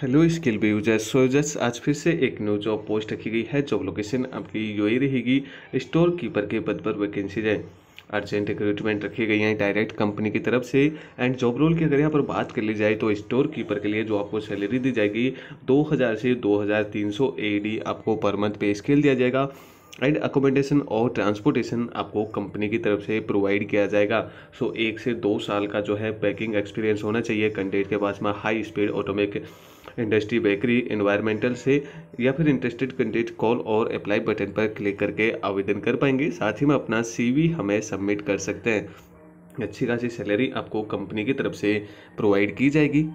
hello skill B users so users आज फिर से एक न्यू जॉब पोस्ट रखी गई है जॉब लोकेशन आपकी यही रहेगी स्टोर कीपर के पद पर वैकेंसी है अर्जेंट रिक्रूटमेंट रखी गई हैं डायरेक्ट कंपनी की तरफ से एंड जॉब रोल की अगर यहाँ पर बात कर ली जाए तो स्टोर कीपर के लिए जो आपको सैलरी दी जाएगी दो से दो हज़ार आपको पर मंथ पे स्केल दिया जाएगा एंड अकोमोडेशन और ट्रांसपोर्टेशन आपको कंपनी की तरफ से प्रोवाइड किया जाएगा सो so, एक से दो साल का जो है पैकिंग एक्सपीरियंस होना चाहिए कैंडिडेट के पास में high speed automatic industry bakery environmental से या फिर इंटरेस्टेड कैंडिडेट कॉल और अप्लाई बटन पर क्लिक करके आवेदन कर पाएंगे साथ ही में अपना सी हमें सबमिट कर सकते हैं अच्छी खासी सैलरी आपको कंपनी की तरफ से प्रोवाइड की जाएगी